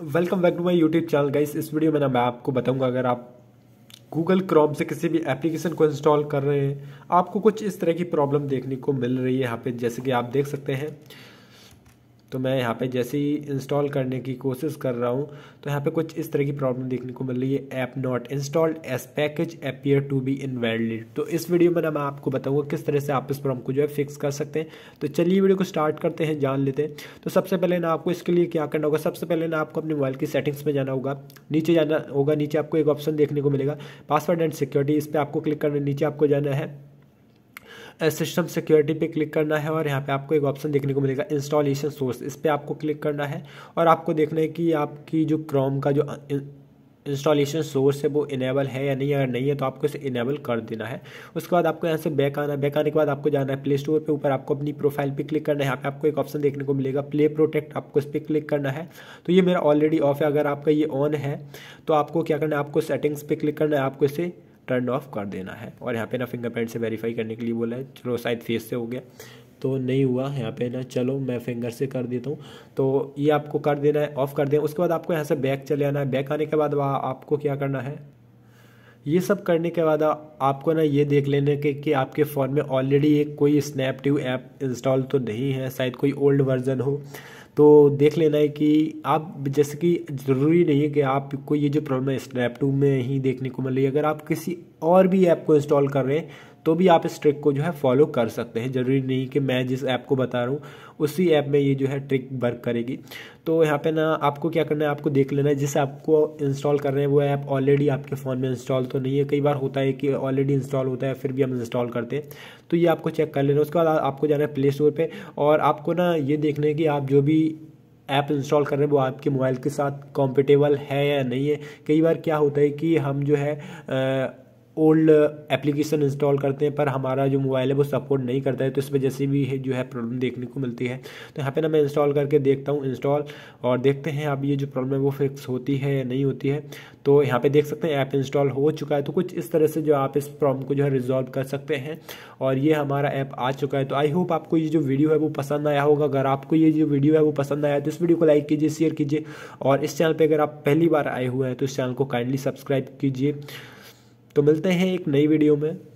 welcome back to my YouTube channel guys इस video में ना मैं आपको बताऊंगा अगर आप गूगल क्रोम से किसी भी एप्लीकेशन को इंस्टॉल कर रहे हैं आपको कुछ इस तरह की प्रॉब्लम देखने को मिल रही है यहाँ पे जैसे कि आप देख सकते हैं तो मैं यहाँ पे जैसे ही इंस्टॉल करने की कोशिश कर रहा हूँ तो यहाँ पे कुछ इस तरह की प्रॉब्लम देखने को मिल रही है app not installed as package appear to be invalid तो इस वीडियो में ना मैं आपको बताऊँगा किस तरह से आप इस प्रॉब्लम को जो है फिक्स कर सकते हैं तो चलिए वीडियो को स्टार्ट करते हैं जान लेते हैं तो सबसे पहले ना आपको इसके लिए क्या करना होगा सबसे पहले ना आपको अपने मोबाइल की सेटिंग्स में जाना होगा नीचे जाना होगा नीचे आपको एक ऑप्शन देखने को मिलेगा पासवर्ड एंड सिक्योरिटी इस पर आपको क्लिक करना नीचे आपको जाना है सिस्टम सिक्योरिटी पे क्लिक करना है और यहाँ पे आपको एक ऑप्शन देखने को मिलेगा इंस्टॉलेशन सोर्स इस पर आपको क्लिक करना है और आपको देखना है कि आपकी जो क्रोम का जो इंस्टॉलेशन सोर्स है वो इनेबल है या नहीं अगर नहीं है तो आपको इसे इनेबल कर देना है उसके बाद आपको यहाँ से बैक आना है बैक आने के बाद आपको जाना है प्ले स्टोर पे ऊपर आपको अपनी प्रोफाइल पे क्लिक करना है यहाँ पे आपको एक ऑप्शन देखने को मिलेगा प्ले प्रोटेक्ट आपको इस पर क्लिक करना है तो ये मेरा ऑलरेडी ऑफ है अगर आपका ये ऑन है तो आपको क्या करना है आपको सेटिंग्स पर क्लिक करना है आपको इसे टर्न ऑफ कर देना है और यहाँ पे ना फिंगरप्रिंट से वेरीफाई करने के लिए बोला है चलो शायद फेस से हो गया तो नहीं हुआ यहाँ पे ना चलो मैं फिंगर से कर देता हूँ तो ये आपको कर देना है ऑफ़ कर देना उसके बाद आपको यहाँ से बैक चले आना है बैक आने के बाद आपको क्या करना है ये सब करने के बाद आपको ना ये देख लेने के कि आपके फ़ोन में ऑलरेडी एक कोई स्नैपट्यू ऐप इंस्टॉल तो नहीं है शायद कोई ओल्ड वर्जन हो तो देख लेना है कि आप जैसे कि ज़रूरी नहीं है कि आपको ये जो प्रॉब्लम है स्नैपटू में ही देखने को मिल रही है अगर आप किसी और भी ऐप को इंस्टॉल कर रहे हैं तो भी आप इस ट्रिक को जो है फॉलो कर सकते हैं ज़रूरी नहीं कि मैं जिस ऐप को बता रहा हूँ उसी ऐप में ये जो है ट्रिक वर्क करेगी तो यहाँ पे ना आपको क्या करना है आपको देख लेना है जिस ऐप को इंस्टॉल कर रहे हैं वो ऐप ऑलरेडी आपके फ़ोन में इंस्टॉल तो नहीं है कई बार होता है कि ऑलरेडी इंस्टॉल होता है फिर भी हम इंस्टॉल करते हैं तो ये आपको चेक कर लेना उसके बाद आपको जाना है प्ले स्टोर पर और आपको ना ये देखना है कि आप जो भी ऐप इंस्टॉल कर रहे हैं वो आपके मोबाइल के साथ कॉम्पिटेबल है या नहीं है कई बार क्या होता है कि हम जो है आ, ओल्ड एप्लीकेशन इंस्टॉल करते हैं पर हमारा जो मोबाइल है वो सपोर्ट नहीं करता है तो इस वजह से भी जो है प्रॉब्लम देखने को मिलती है तो यहाँ पे ना मैं इंस्टॉल करके देखता हूँ इंस्टॉल और देखते हैं अब ये जो प्रॉब्लम है वो फिक्स होती है या नहीं होती है तो यहाँ पे देख सकते हैं ऐप इंस्टॉल हो चुका है तो कुछ इस तरह से जो आप इस प्रॉब्लम को जो है रिजॉल्व कर सकते हैं और ये हमारा ऐप आ चुका है तो आई होप आपको ये जो वीडियो है वो पसंद आया होगा अगर आपको ये जो वीडियो है वो पसंद आया तो इस वीडियो को लाइक कीजिए शेयर कीजिए और इस चैनल पर अगर आप पहली बार आए हुए हैं तो इस चैनल को काइंडली सब्सक्राइब कीजिए तो मिलते हैं एक नई वीडियो में